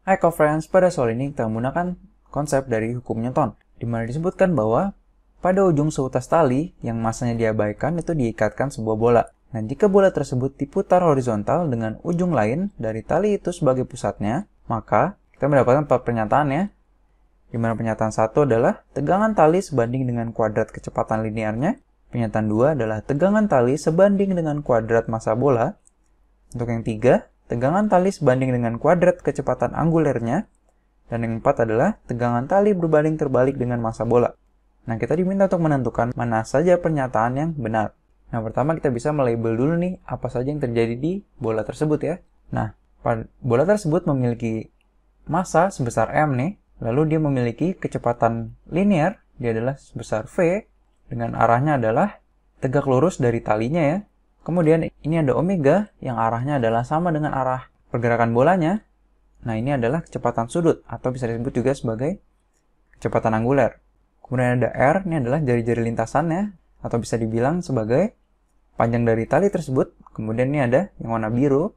Hai friends pada soal ini kita menggunakan konsep dari hukum Newton, di mana disebutkan bahwa pada ujung seutas tali yang masanya diabaikan itu diikatkan sebuah bola. Nah, jika bola tersebut diputar horizontal dengan ujung lain dari tali itu sebagai pusatnya, maka kita mendapatkan empat pernyataan ya. Di mana pernyataan satu adalah tegangan tali sebanding dengan kuadrat kecepatan linearnya. Pernyataan dua adalah tegangan tali sebanding dengan kuadrat massa bola. Untuk yang tiga, Tegangan tali sebanding dengan kuadrat kecepatan angulernya. Dan yang keempat adalah tegangan tali berbanding terbalik dengan masa bola. Nah, kita diminta untuk menentukan mana saja pernyataan yang benar. Nah, pertama kita bisa melabel dulu nih apa saja yang terjadi di bola tersebut ya. Nah, bola tersebut memiliki massa sebesar M nih, lalu dia memiliki kecepatan linear, dia adalah sebesar V, dengan arahnya adalah tegak lurus dari talinya ya, Kemudian ini ada omega yang arahnya adalah sama dengan arah pergerakan bolanya. Nah ini adalah kecepatan sudut atau bisa disebut juga sebagai kecepatan angular. Kemudian ada R, ini adalah jari-jari lintasannya atau bisa dibilang sebagai panjang dari tali tersebut. Kemudian ini ada yang warna biru,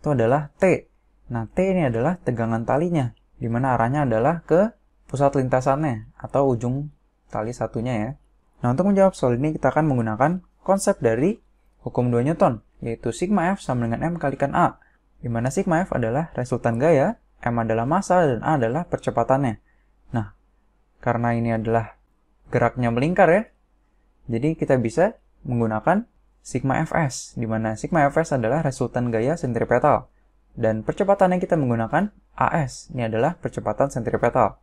itu adalah T. Nah T ini adalah tegangan talinya, di mana arahnya adalah ke pusat lintasannya atau ujung tali satunya ya. Nah untuk menjawab soal ini kita akan menggunakan konsep dari hukum dua Newton, yaitu sigma F sama dengan M kalikan A, di mana sigma F adalah resultan gaya, M adalah massa, dan A adalah percepatannya. Nah, karena ini adalah geraknya melingkar ya, jadi kita bisa menggunakan sigma Fs, di mana sigma Fs adalah resultan gaya sentripetal. Dan percepatan yang kita menggunakan AS, ini adalah percepatan sentripetal.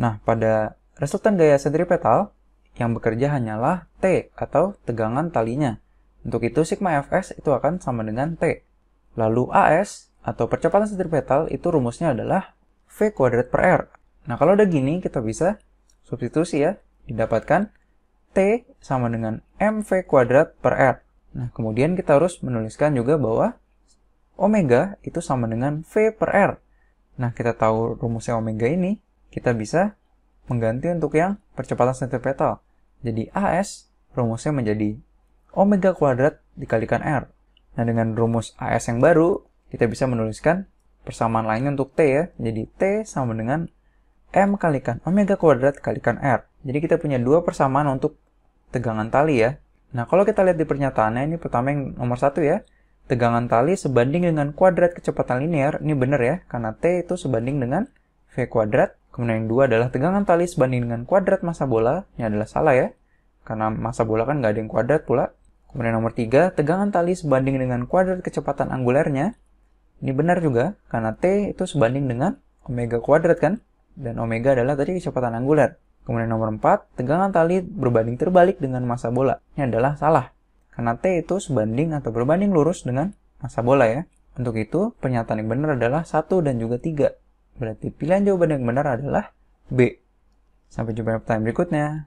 Nah, pada resultan gaya sentripetal, yang bekerja hanyalah T atau tegangan talinya. Untuk itu, sigma fs itu akan sama dengan T. Lalu AS atau percepatan sentripetal itu rumusnya adalah V kuadrat per R. Nah, kalau udah gini kita bisa substitusi ya, didapatkan T sama dengan MV kuadrat per R. Nah, kemudian kita harus menuliskan juga bahwa omega itu sama dengan V per R. Nah, kita tahu rumusnya omega ini, kita bisa mengganti untuk yang percepatan sentripetal. Jadi AS rumusnya menjadi omega kuadrat dikalikan R. Nah, dengan rumus AS yang baru, kita bisa menuliskan persamaan lainnya untuk T ya. Jadi T sama dengan M kalikan omega kuadrat kalikan R. Jadi kita punya dua persamaan untuk tegangan tali ya. Nah, kalau kita lihat di pernyataannya, ini pertama yang nomor satu ya. Tegangan tali sebanding dengan kuadrat kecepatan linear. Ini benar ya, karena T itu sebanding dengan V kuadrat. Kemudian yang dua adalah tegangan tali sebanding dengan kuadrat masa bola. Ini adalah salah ya, karena masa bola kan nggak ada yang kuadrat pula. Kemudian nomor tiga, tegangan tali sebanding dengan kuadrat kecepatan angulernya. Ini benar juga, karena T itu sebanding dengan omega kuadrat kan? Dan omega adalah tadi kecepatan anguler. Kemudian nomor empat, tegangan tali berbanding terbalik dengan masa bola. Ini adalah salah, karena T itu sebanding atau berbanding lurus dengan masa bola ya. Untuk itu, pernyataan yang benar adalah satu dan juga tiga. Berarti pilihan jawaban yang benar adalah B. Sampai jumpa di pertanyaan berikutnya.